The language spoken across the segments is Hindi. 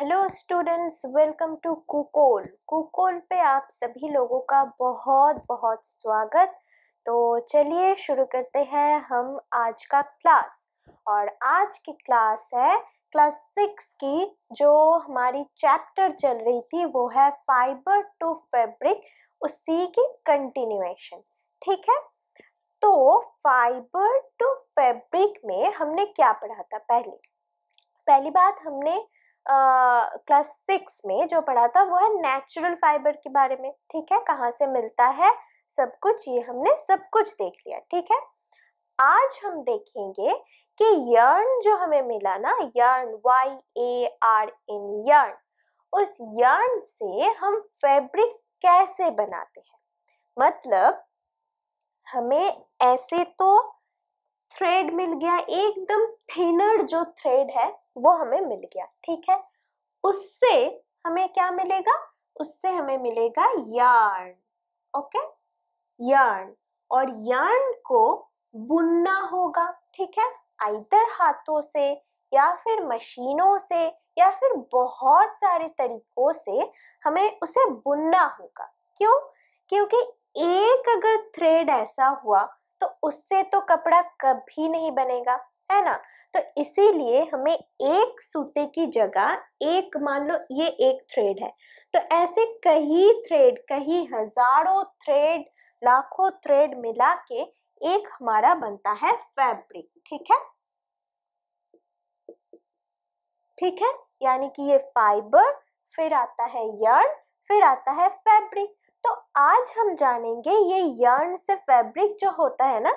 Hello students welcome to Kukol Kukol पे आप सभी लोगों का बहुत बहुत स्वागत तो चलिए शुरू करते हैं हम आज का क्लास और आज की क्लास है क्लास सिक्स की जो हमारी चैप्टर चल रही थी वो है फाइबर टू फैब्रिक उसी की कंटिन्यूएशन ठीक है तो फाइबर टू फैब्रिक में हमने क्या पढ़ा था पहले पहली बात हमने क्लास सिक्स में जो पढ़ा था वो है नेचुरल फाइबर के बारे में ठीक है कहाँ से मिलता है सब कुछ ये हमने सब कुछ देख लिया ठीक है आज हम देखेंगे कि यर्न जो हमें मिला ना yarn Y A R N yarn उस यर्न से हम फैब्रिक कैसे बनाते हैं मतलब हमें ऐसे तो थ्रेड मिल गया एकदम थिनर जो थ्रेड है वो हमें मिल गया ठीक है उससे हमें क्या मिलेगा उससे हमें मिलेगा यार्न ओके यार्न और यार्न को बुनना होगा ठीक है आइदर हाथों से या फिर मशीनों से या फिर बहुत सारे तरीकों से हमें उसे बुनना होगा क्यों क्योंकि एक अगर थ्रेड ऐसा हुआ तो उससे तो कपड़ा कभी नहीं बनेगा है ना तो इसीलिए हमें एक सूते की जगह एक मान लो ये एक थ्रेड है तो ऐसे कई थ्रेड कई हजारों थ्रेड लाखों थ्रेड मिला के एक हमारा बनता है फैब्रिक ठीक है ठीक है यानी कि ये फाइबर फिर आता है यर्न फिर आता है फैब्रिक तो आज हम जानेंगे ये यर्न से फैब्रिक जो होता है ना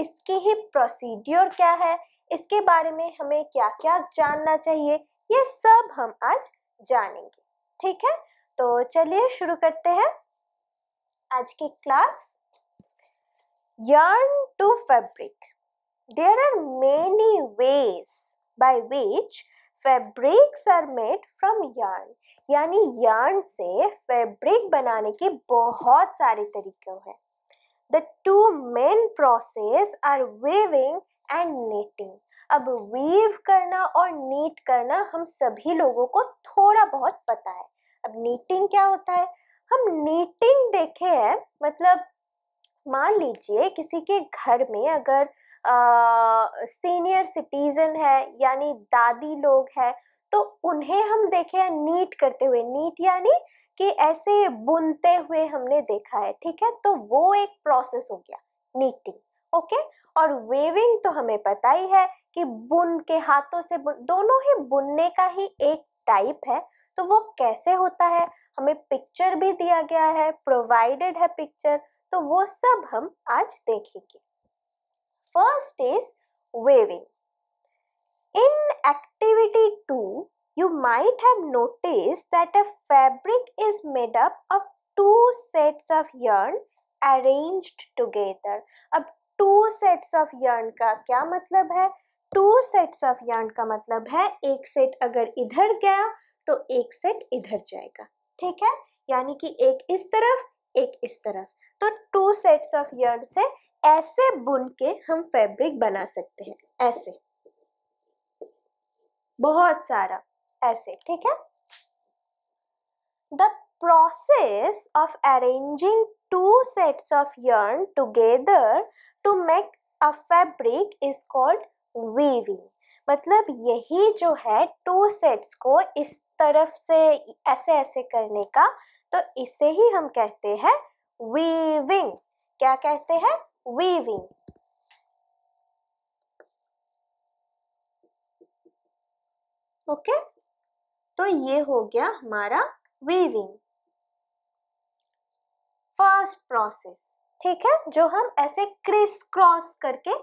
इसकी ही प्रोसीड्योर क्या है इसके बारे में हमें क्या क्या जानना चाहिए ये सब हम आज जानेंगे ठीक है तो चलिए शुरू करते हैं आज की class yarn to fabric there are many ways by which fabrics are made from yarn यानी यार्न से फैब्रिक बनाने के बहुत सारे तरीके हैं the two main process are weaving and knitting अब वीव करना और नीट करना हम सभी लोगों को थोड़ा बहुत पता है अब नीटिंग क्या होता है हम नीटिंग देखे हैं मतलब मान लीजिए किसी के घर में अगर सीनियर सिटीजन है यानी दादी लोग हैं तो उन्हें हम देखे हैं नीट करते हुए नीट यानी कि ऐसे बुनते हुए हमने देखा है ठीक है तो वो एक प्रोसेस हो गया नीटिंग ओके और वेविंग तो हमें पता ही है कि बुन के हाथों से बुन दोनों ही बुनने का ही एक टाइप है तो वो कैसे होता है हमें पिक्चर भी दिया गया है प्रोवाइडेड है पिक्चर तो वो सब हम आज देखेंगे first is weaving In activity 2, you might have noticed that a fabric is made up of two sets of yarn arranged together. अब two sets of yarn का क्या मतलब है टू सेट्स ऑफ यार्न का मतलब है एक सेट अगर इधर गया तो एक सेट इधर जाएगा ठीक है यानी कि एक इस तरफ एक इस तरफ तो टू सेट्स ऑफ यार्न से ऐसे बुन के हम फैब्रिक बना सकते हैं ऐसे बहुत सारा ऐसे ठीक है the process of arranging two sets of yarn together to make a fabric is called weaving मतलब यही जो है टू सेट्स को इस तरफ से ऐसे ऐसे करने का तो इसे ही हम कहते हैं वीविंग क्या कहते हैं वीविंग ओके तो ये हो गया हमारा वीविंग फर्स्ट प्रोसेस ठीक है जो हम ऐसे क्रिस क्रॉस करके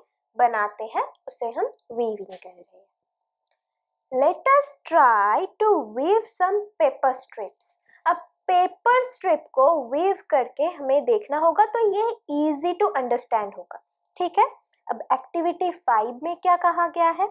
बनाते हैं उसे हम वीविंग कह रहे हैं let us try to weave some paper strips अब पेपर स्ट्रिप को वीव करके हमें देखना होगा तो ये इजी टू अंडरस्टैंड होगा ठीक है अब एक्टिविटी फाइव में क्या कहा गया है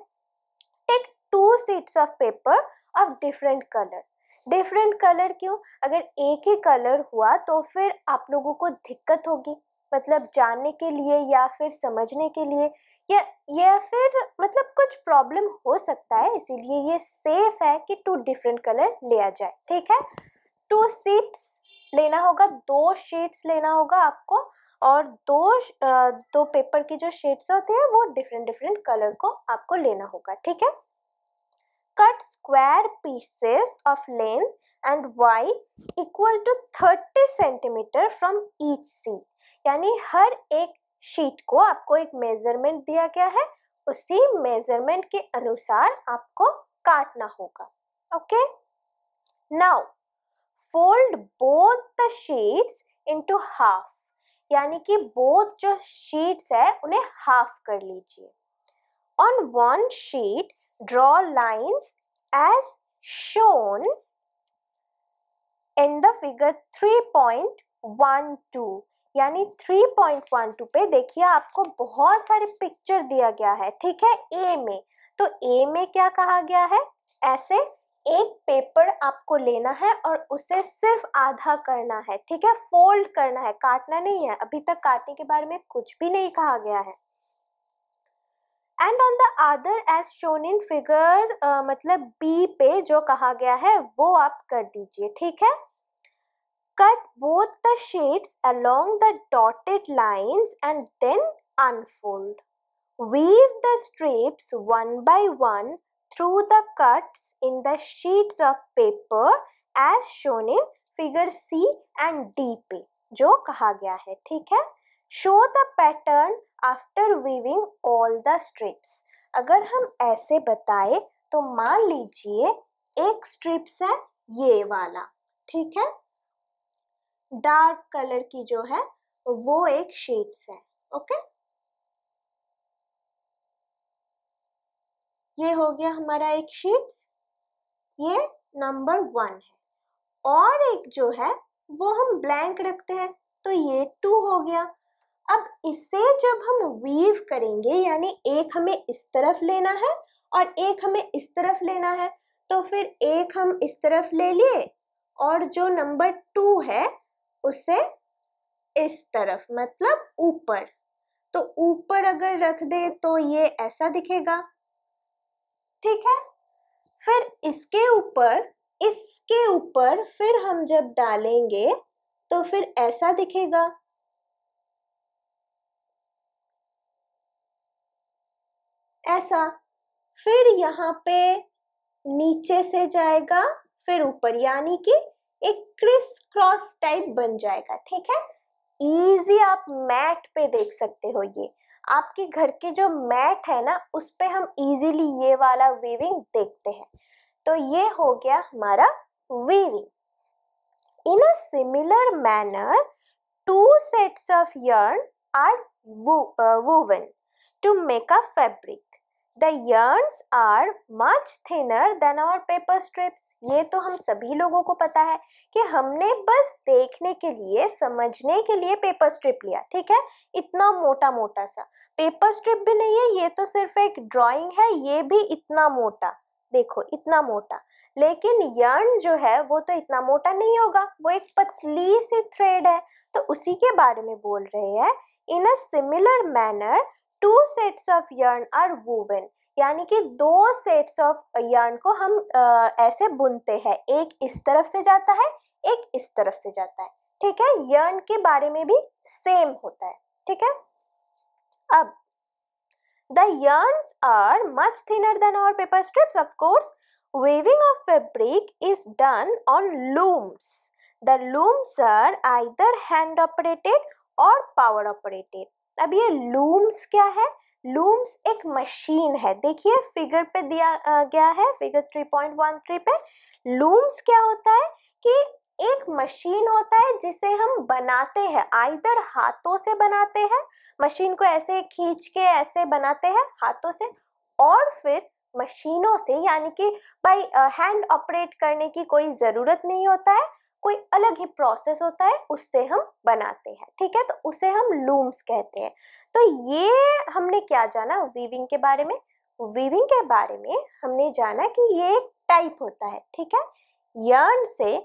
sheets of paper of different colour different colour क्यों अगर एक ही कलर हुआ तो फिर आप लोगों को दिक्कत होगी मतलब जानने के लिए या फिर समझने के लिए या या फिर मतलब कुछ प्रॉब्लम हो सकता है इसीलिए ये सेफ है कि टू डिफरेंट कलर लिया जाए ठीक है टू सीट्स लेना होगा दो शीट्स लेना होगा आपको और दो दो पेपर की जो शीट्स होती है वो डिफरेंट डिफरेंट कलर को आपको लेना होगा ठीक है cut square pieces of length and wide equal to 30 centimetre from each C यानी हर एक शीट को आपको एक मेजरमेंट दिया गया है उसी मेजरमेंट के अनुसार आपको काटना होगा okay now fold both the sheets into half यानी कि बोथ जो शीट्स है उन्हें हाफ कर लीजिए on one sheet draw lines as shown in the figure 3.12 यानी 3.12 पे देखिए आपको बहुत सारे पिक्चर दिया गया है ठीक है ए में तो ए में क्या कहा गया है ऐसे एक पेपर आपको लेना है और उसे सिर्फ आधा करना है ठीक है फोल्ड करना है काटना नहीं है अभी तक काटने के बारे में कुछ भी नहीं कहा गया है and on the other edge shown in figure मतलब बी पे जो कहा गया है वो आप कर दीजिए ठीक है cut both the sheets along the dotted lines and then unfold weave the strips one by one through the cuts in the sheets of paper as shown in figure C and D पे जो कहा गया है ठीक है show the pattern after weaving all the strips अगर हम ऐसे बताए तो मान लीजिए एक स्ट्रिप्स है ये वाला ठीक है डार्क कलर की जो है वो एक शीट्स है ओके ये हो गया हमारा एक शीट्स ये नंबर वन है और एक जो है वो हम ब्लैंक रखते हैं तो ये टू हो गया अब इसे जब हम वीव करेंगे यानी एक हमें इस तरफ लेना है और एक हमें इस तरफ लेना है तो फिर एक हम इस तरफ ले लिए और जो नंबर टू है उसे इस तरफ मतलब ऊपर तो ऊपर अगर रख दे तो ये ऐसा दिखेगा ठीक है फिर इसके ऊपर इसके ऊपर फिर हम जब डालेंगे तो फिर ऐसा दिखेगा ऐसा फिर यहाँ पे नीचे से जाएगा फिर ऊपर यानी कि एक क्रिस क्रॉस टाइप बन जाएगा ठीक है इजी आप मैट पे देख सकते हो ये आपके घर के जो मैट है ना उस पे हम इजीली ये वाला वीविंग देखते हैं तो ये हो गया हमारा weaving in a similar manner two sets of yarn are woven to make a fabric The yarns are much thinner than our paper strips. ये तो हम सभी लोगों को पता है कि हमने बस देखने के लिए समझने के लिए पेपर स्ट्रिप लिया ठीक है इतना मोटा मोटा सा पेपर स्ट्रिप भी नहीं है ये तो सिर्फ एक ड्राइंग है ये भी इतना मोटा देखो इतना मोटा लेकिन यर्न जो है वो तो इतना मोटा नहीं होगा वो एक पतली सी थ्रेड है तो उसी के बारे में बोल रहे हैं in a similar manner two sets of yarn are woven यानी कि दो सेट्स ऑफ यर्न को हम आ, ऐसे बुनते हैं एक इस तरफ से जाता है एक इस तरफ से जाता है ठीक है यर्न के बारे में भी सेम होता है ठीक है अब the yarns are much thinner than our paper strips of course weaving of fabric is done on looms the looms are either hand operated और पावर ऑपरेटेड अब ये लूम्स क्या है लूम्स एक मशीन है देखिए फिगर पे दिया गया है फिगर 3.13 पे लूम्स क्या होता है कि एक मशीन होता है जिसे हम बनाते हैं आइधर हाथों से बनाते हैं मशीन को ऐसे खींच के ऐसे बनाते हैं हाथों से और फिर मशीनों से यानी कि भाई हैंड ऑपरेट करने की कोई ज़रूरत नहीं होता है कोई अलग ही प्रोसेस होता है उससे हम बनाते हैं ठीक है तो उसे हम लूम्स कहते हैं तो ये हमने क्या जाना वीविंग के बारे में वीविंग के बारे में हमने जाना कि ये एक टाइप होता है ठीक है यर्न से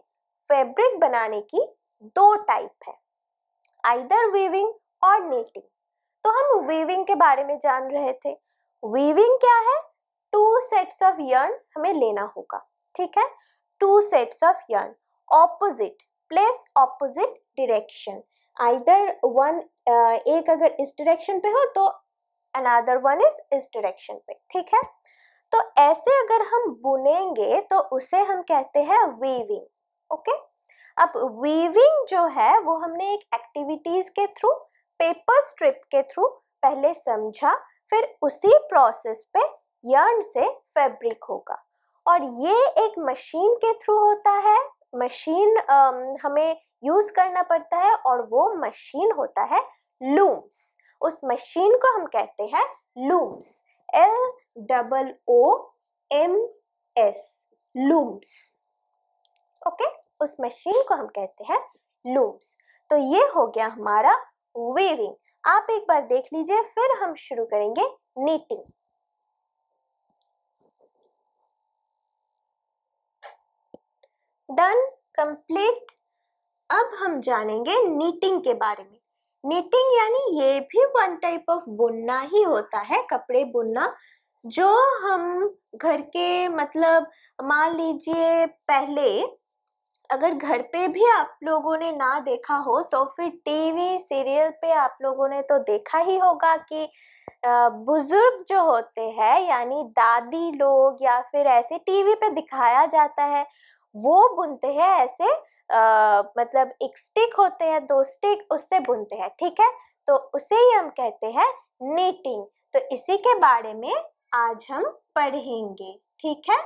फैब्रिक बनाने की दो टाइप है आइदर वीविंग और नेटिंग तो हम वीविंग के बारे में जान रहे थे वीविंग क्या है टू सेट्स ऑफ यर्न हमें लेना होगा ठीक है two sets of yarn opposite place opposite direction either one एक अगर इस डिरेक्शन पे हो तो अनादर वन इज इस डिरेक्शन पे ठीक है तो ऐसे अगर हम बुनेंगे तो उसे हम कहते हैं वीविंग ओके अब वीविंग जो है वो हमने एक एक्टिविटीज के थ्रू पेपर स्ट्रिप के थ्रू पहले समझा फिर उसी प्रोसेस पे यर्न से फैब्रिक होगा और ये एक मशीन के थ्रू होता है मशीन um, हमें यूज करना पड़ता है और वो मशीन होता है लूम्स उस मशीन को हम कहते हैं looms L double O M S looms okay उस मशीन को हम कहते हैं लूम्स तो ये हो गया हमारा वेविंग आप एक बार देख लीजिए फिर हम शुरू करेंगे नीटिंग डन कंप्लीट अब हम जानेंगे नीटिंग के बारे में नीटिंग यानी ये भी वन टाइप ऑफ बुनना ही होता है कपड़े बुनना जो हम घर के मतलब मान लीजिए पहले अगर घर पे भी आप लोगों ने ना देखा हो तो फिर टीवी सीरियल पे आप लोगों ने तो देखा ही होगा कि बुजुर्ग जो होते हैं यानी दादी लोग या फिर ऐसे टीवी पे दिखाया जाता है वो बुनते हैं ऐसे आ, मतलब एक स्टिक होते हैं दो स्टिक उससे बुनते हैं ठीक है तो उसे ही हम कहते हैं नीटिंग तो इसी के बारे में आज हम पढ़ेंगे ठीक है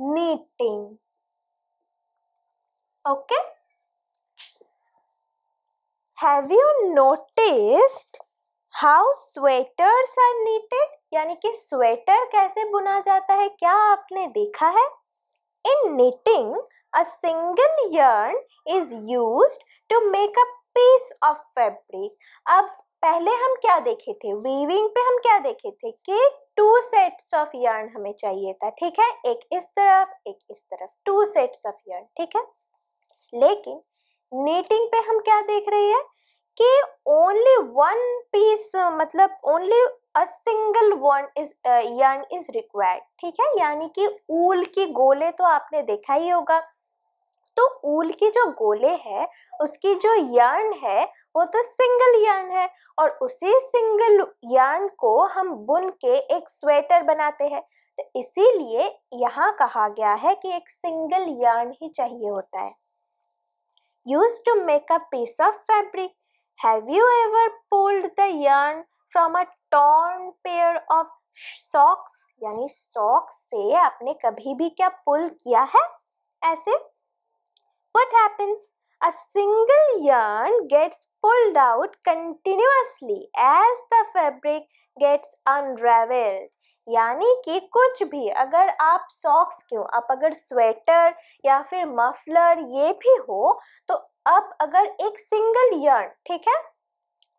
knitting okay have you noticed how sweaters are knitted यानी कि स्वेटर कैसे बुना जाता है क्या आपने देखा है in knitting a single yarn is use to make a piece of fabric अब पहले हम क्या देखे थे वीविंग पे हम क्या देखे थे कि टू सेट्स ऑफ यर्न हमें चाहिए था ठीक है एक इस तरफ एक इस तरफ टू सेट्स ऑफ यर्न ठीक है लेकिन नेटिंग पे हम क्या देख रहे हैं कि ओनली वन पीस मतलब only a single one is yarn is required ठीक है यानी कि ऊल की गोले तो आपने देखा ही होगा तो ऊल की जो गोले है उसकी जो यर्न है वो तो सिंगल यर्न है और उसी सिंगल यर्न को हम बुन के एक स्वेटर बनाते हैं तो इसीलिए यहाँ कहा गया है कि एक सिंगल यर्न ही चाहिए होता है use to make a piece of fabric have you ever pulled the yarn from a torn pair of socks यानी सॉक्स से आपने कभी भी क्या पुल किया है ऐसे what happens a single yarn gets pulled out continuously as the fabric gets unraveled यानी कि कुछ भी अगर आप सॉक्स क्यों आप अगर स्वेटर या फिर मफलर ये भी हो तो अब अगर एक सिंगल यर्न ठीक है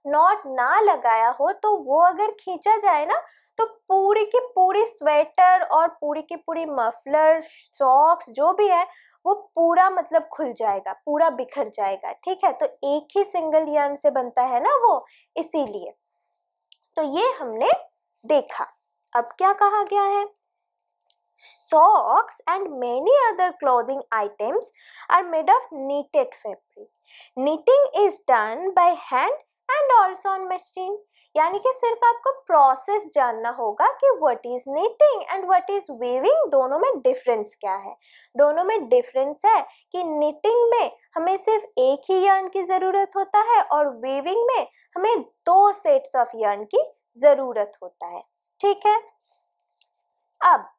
नॉट ना लगाया हो तो वो अगर खींचा जाए ना तो पूरी की पूरी स्वेटर और पूरी की पूरी मफलर सॉक्स जो भी है वो पूरा मतलब खुल जाएगा पूरा बिखर जाएगा ठीक है तो एक ही सिंगल यर्न से बनता है ना वो इसीलिए तो ये हमने देखा अब क्या कहा गया है socks and many other clothing items are made of knitted fabric knitting is done by hand and also on machine यानी कि सिर्फ आपको प्रोसेस जानना होगा कि what is knitting and what is weaving दोनों में डिफरेंस क्या है दोनों में डिफरेंस है कि नीटिंग में हमें सिर्फ एक ही यर्न की ज़रूरत होता है और वीविंग में हमें दो सेट्स ऑफ यर्न की ज़रूरत होता है ठीक है अब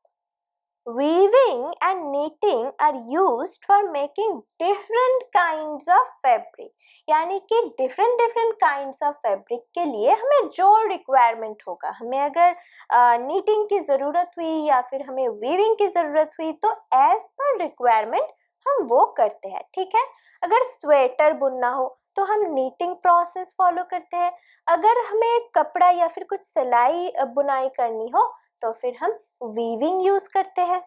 Weaving and knitting are used for making different kinds of fabric. यानी कि different different kinds of fabric के लिए हमें जो requirement होगा हमें अगर uh, knitting की ज़रूरत हुई या फिर हमें weaving की ज़रूरत हुई तो as per requirement हम वो करते हैं ठीक है अगर sweater बुनना हो तो हम नीटिंग प्रोसेस फॉलो करते हैं अगर हमें कपड़ा या फिर कुछ सिलाई बुनाई करनी हो तो फिर हम वीविंग यूज करते हैं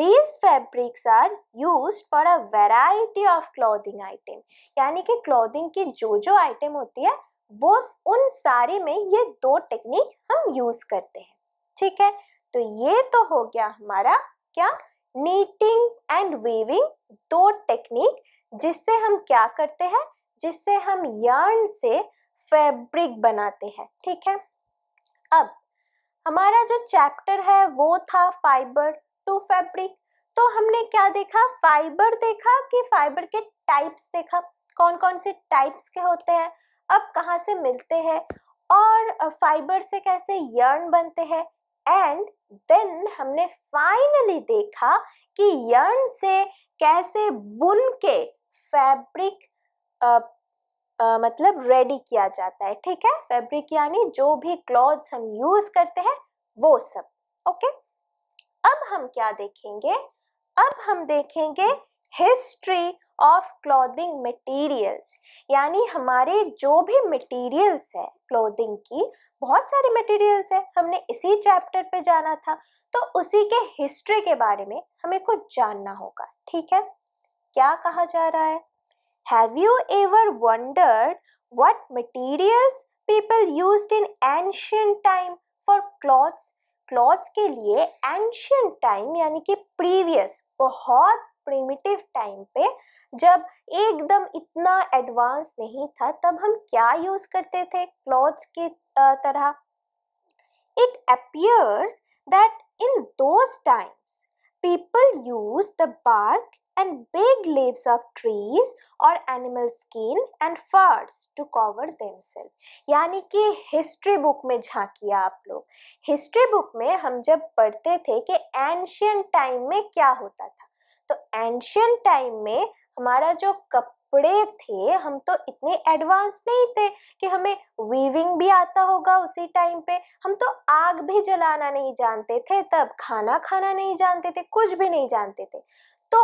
these fabrics are use for a variety of clothing item यानी कि क्लॉथिंग की जो जो आइटम होती है वो उन सारे में ये दो टेक्निक हम यूज करते हैं ठीक है तो ये तो हो गया हमारा क्या नीटिंग एंड वीविंग दो टेक्निक जिससे हम क्या करते हैं जिससे हम यर्न से फैब्रिक बनाते हैं ठीक है अब हमारा जो चैप्टर है वो था फाइबर टू फैब्रिक तो हमने क्या देखा फाइबर देखा कि फाइबर के टाइप्स देखा कौन कौन से टाइप्स के होते हैं अब कहाँ से मिलते हैं और फाइबर से कैसे यर्न बनते हैं एंड देन हमने फाइनली देखा कि यर्न से कैसे बुन के फैब्रिक आ, मतलब रेडी किया जाता है ठीक है फैब्रिक यानी जो भी क्लॉथ्स हम यूज करते हैं वो सब ओके अब हम क्या देखेंगे अब हम देखेंगे हिस्ट्री ऑफ क्लोदिंग मटेरियल्स यानी हमारे जो भी मटेरियल्स है क्लोदिंग की बहुत सारे मटेरियल्स है हमने इसी चैप्टर पे जाना था तो उसी के हिस्ट्री के बारे में हमें कुछ जानना होगा ठीक है क्या कहा जा रहा है Have you ever wondered what materials people used in ancient time for clothes? Clothes के लिए ancient time यानी कि previous बहुत primitive time पे जब एकदम इतना advanced नहीं था तब हम क्या use करते थे clothes के तरह It appears that in those times people used the bark and big leaves of trees or animal skin and furs to cover themselves. यानी कि हिस्ट्री बुक में झांकिया आप लोग हिस्ट्री बुक में हम जब पढ़ते थे कि एंशियंट टाइम में क्या होता था तो एंशियंट टाइम में हमारा जो कपड़े थे हम तो इतने एडवांस नहीं थे कि हमें वीविंग भी आता होगा उसी टाइम पे हम तो आग भी जलाना नहीं जानते थे तब खाना खाना नहीं जानते थे कुछ भी नहीं जानते थे तो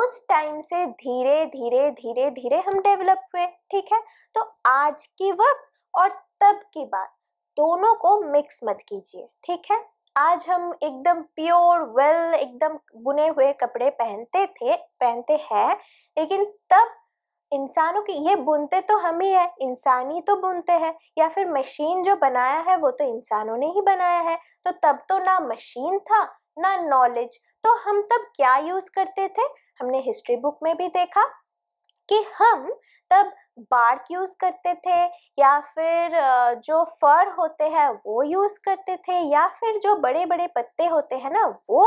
उस टाइम से धीरे धीरे धीरे धीरे हम डेवलप हुए ठीक है तो आज की वक्त और तब की बात दोनों को मिक्स मत कीजिए ठीक है आज हम एकदम प्योर वेल एकदम बुने हुए कपड़े पहनते थे पहनते हैं लेकिन तब इंसानों की ये बुनते तो हम ही है इंसानी तो बुनते हैं या फिर मशीन जो बनाया है वो तो इंसानों ने ही बनाया है तो तब तो ना मशीन था ना नॉलेज तो हम तब क्या यूज करते थे हमने हिस्ट्री बुक में भी देखा कि हम तब बार्क यूज करते थे या फिर जो फर होते हैं वो यूज करते थे या फिर जो बड़े बड़े पत्ते होते हैं ना वो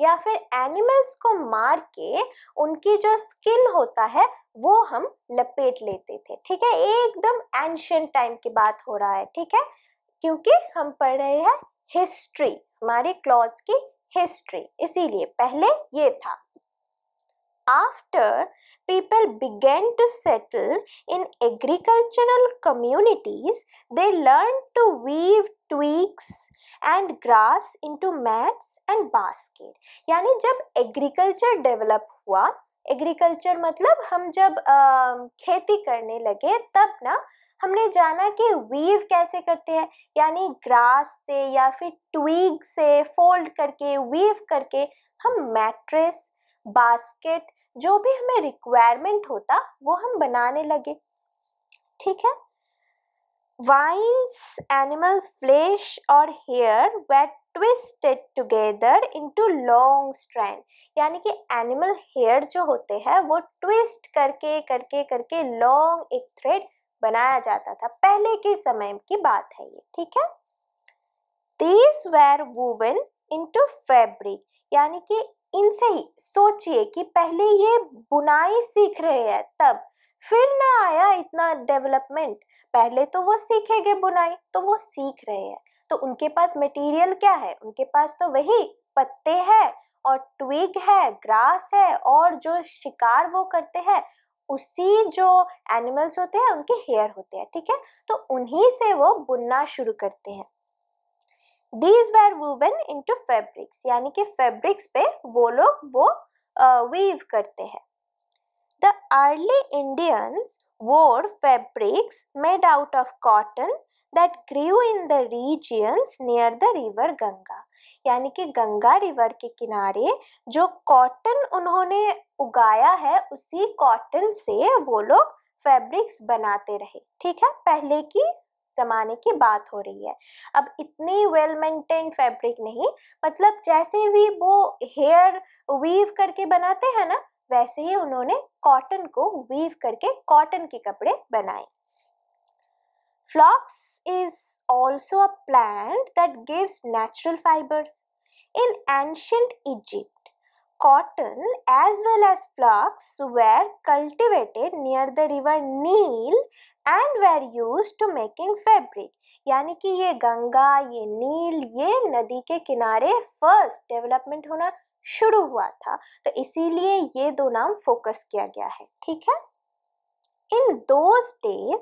या फिर एनिमल्स को मार के उनकी जो स्किन होता है वो हम लपेट लेते थे ठीक है एकदम एंशियंट टाइम की बात हो रहा है ठीक है क्योंकि हम पढ़ रहे हैं हिस्ट्री हमारे क्लॉथ की हिस्ट्री इसीलिए पहले ये था after people began to settle in agricultural communities they learn to weave twigs and grass into mats and basket यानी जब एग्रीकल्चर डेवलप हुआ एग्रीकल्चर मतलब हम जब आ, खेती करने लगे तब ना हमने जाना कि वीव कैसे करते हैं यानी ग्रास से या फिर ट्वीग से फोल्ड करके वीव करके हम मैट्रेस बास्केट जो भी हमें रिक्वायरमेंट होता वो हम बनाने लगे ठीक है वाइन्स एनिमल फ्लेश और hair were twisted together to long strand यानी कि एनिमल हेयर जो होते हैं वो ट्विस्ट करके करके करके लॉन्ग एक थ्रेड बनाया जाता था पहले के समय की बात है ये ठीक है these were woven into fabric यानी कि इनसे ही सोचिए कि पहले ये बुनाई सीख रहे हैं तब फिर ना आया इतना डेवलपमेंट पहले तो वो सीखेंगे बुनाई तो वो सीख रहे हैं तो उनके पास मटेरियल क्या है उनके पास तो वही पत्ते हैं और ट्विग है ग्रास है और जो शिकार वो करते हैं उसी जो एनिमल्स होते हैं उनके हेयर होते हैं ठीक है तो उन्हीं से वो बुनना शुरू करते हैं these were woven into fabrics यानी कि फेब्रिक्स पे वो लोग वो वीव करते हैं the early Indians wore fabrics made out of cotton that grew in the regions near the river Ganga यानी कि गंगा रिवर के किनारे जो कॉटन उन्होंने उगाया है उसी कॉटन से वो लोग फैब्रिक्स बनाते रहे ठीक है पहले की ज़माने की बात हो रही है अब इतनी वेल मेंटेन फैब्रिक नहीं मतलब जैसे भी वो हेयर वीव करके बनाते हैं ना वैसे ही उन्होंने कॉटन को वीव करके कॉटन के कपड़े बनाए flax is also a plant that gives natural fibers. In ancient Egypt, cotton as well as flax were cultivated near the river Nile and were used to making fabric. यानी कि ये गंगा ये नील ये नदी के किनारे फर्स्ट डेवलपमेंट होना शुरू हुआ था तो इसीलिए ये दो नाम फोकस किया गया है ठीक है in those days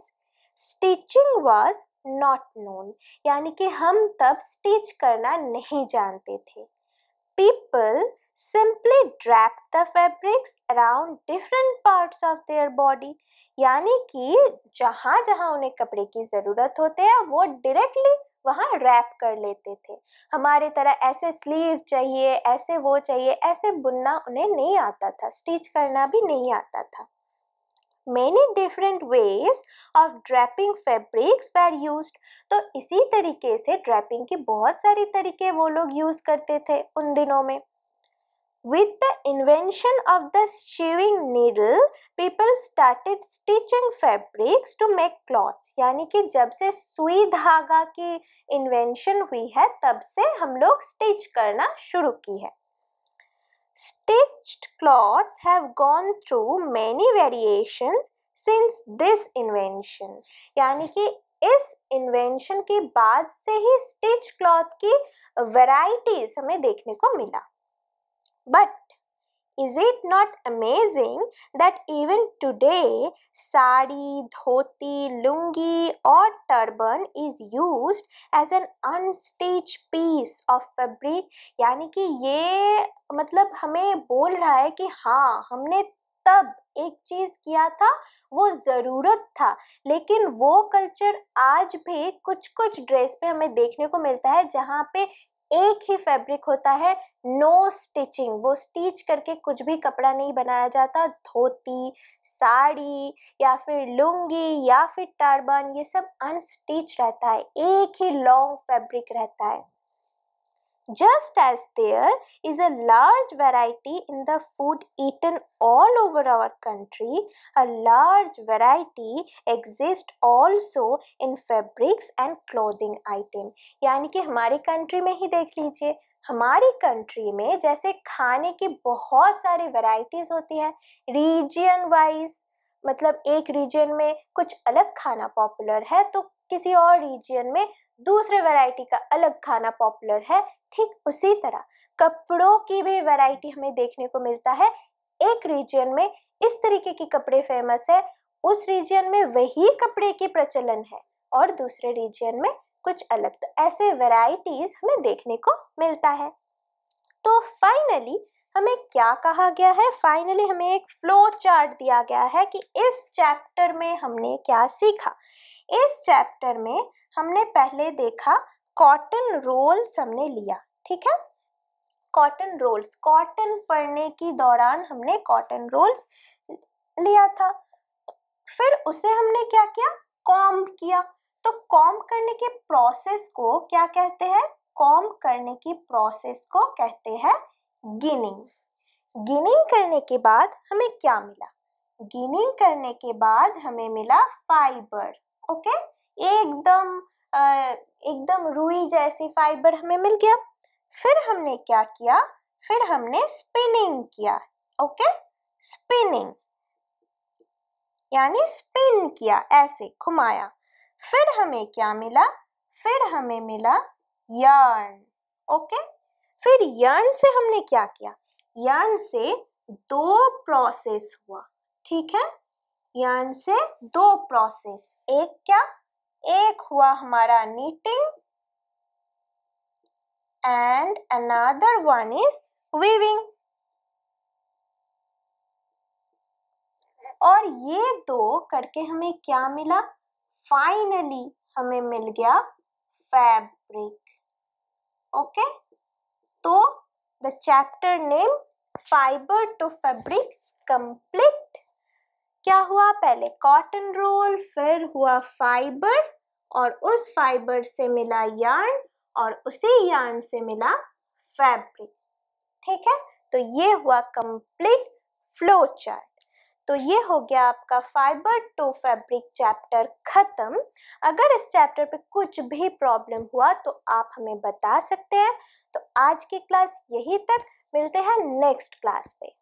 stitching was not known यानी कि हम तब स्टिच करना नहीं जानते थे people simply drape the fabrics around different parts of their body यानी कि जहाँ जहाँ उन्हें कपड़े की ज़रूरत होते हैं वो डायरेक्टली वहाँ रैप कर लेते थे हमारे तरह ऐसे स्लीव चाहिए ऐसे वो चाहिए ऐसे बुनना उन्हें नहीं आता था स्टिच करना भी नहीं आता था many different ways of draping fabrics were use तो इसी तरीके से ड्रैपिंग के बहुत सारे तरीके वो लोग यूज़ करते थे उन दिनों में With the invention of the sewing needle, people started stitching fabrics to make clothes. यानी कि जब से सुई धागा की invention हुई है तब से हम लोग stitch करना शुरू की है Stitched cloths have gone through many variations since this invention यानी कि इस इन्वेंशन के बाद से ही स्टिच क्लॉथ की वैरायटीज हमें देखने को मिला but Is it not amazing that even today, sari, dhoti, lungi, or turban is used as an unstitched piece of fabric? यानी कि ये मतलब हमें बोल रहा है कि हाँ हमने तब एक चीज किया था वो जरूरत था लेकिन वो कल्चर आज भी कुछ कुछ ड्रेस पे हमें देखने को मिलता है जहाँ पे एक ही फैब्रिक होता है नो स्टिचिंग वो स्टिच करके कुछ भी कपड़ा नहीं बनाया जाता धोती साड़ी या फिर लुंगी या फिर टर्बन ये सब अनस्टिच रहता है एक ही लॉन्ग फैब्रिक रहता है Just as there is a large variety in the food eaten all over our country, a large variety exists also in fabrics and clothing item. yani ki hamare country mein hi dekh lijiye हमारी कंट्री में जैसे खाने की बहुत सारी वैरायटीज होती है रीजन वाइज मतलब एक रीजन में कुछ अलग खाना पॉपुलर है तो किसी और रीजन में दूसरे वैरायटी का अलग खाना पॉपुलर है ठीक उसी तरह कपड़ों की भी वैरायटी हमें देखने को मिलता है एक रीजन में इस तरीके के कपड़े फेमस है उस रीजन में वही कपड़े की प्रचलन है और दूसरे रीजन में कुछ अलग तो ऐसे वैरायटीज हमें देखने को मिलता है तो फाइनली हमें क्या कहा गया है फाइनली हमें एक फ्लो चार्ट दिया गया है कि इस चैप्टर में हमने क्या सीखा इस चैप्टर में हमने पहले देखा कॉटन रोल्स हमने लिया ठीक है कॉटन रोल्स कॉटन पढ़ने के दौरान हमने कॉटन रोल्स लिया था फिर उसे हमने क्या किया कॉम किया तो कॉम करने के प्रोसेस को क्या कहते हैं कॉम करने की प्रोसेस को कहते हैं गिनिंग गिनिंग करने के बाद हमें क्या मिला गिनिंग करने के बाद हमें मिला फाइबर ओके एकदम एकदम रुई जैसी फाइबर हमें मिल गया फिर हमने क्या किया फिर हमने स्पिनिंग किया ओके स्पिनिंग यानी स्पिन किया ऐसे घुमाया फिर हमें क्या मिला फिर हमें मिला यर्न ओके फिर यर्न से हमने क्या किया यर्न से दो प्रोसेस हुआ ठीक है यर्न से दो प्रोसेस एक क्या एक हुआ हमारा knitting and another one is weaving और ये दो करके हमें क्या मिला फाइनली हमें मिल गया फैब्रिक ओके तो the chapter name fibre to fabric complete क्या हुआ पहले कॉटन रोल फिर हुआ फाइबर और उस फाइबर से मिला यार्न और उसी यार्न से मिला फैब्रिक ठीक है तो ये हुआ कंप्लीट फ्लो चार्ट तो ये हो गया आपका फाइबर टू फैब्रिक चैप्टर खत्म अगर इस चैप्टर पे कुछ भी प्रॉब्लम हुआ तो आप हमें बता सकते हैं तो आज की क्लास यही तक मिलते हैं नेक्स्ट क्लास पे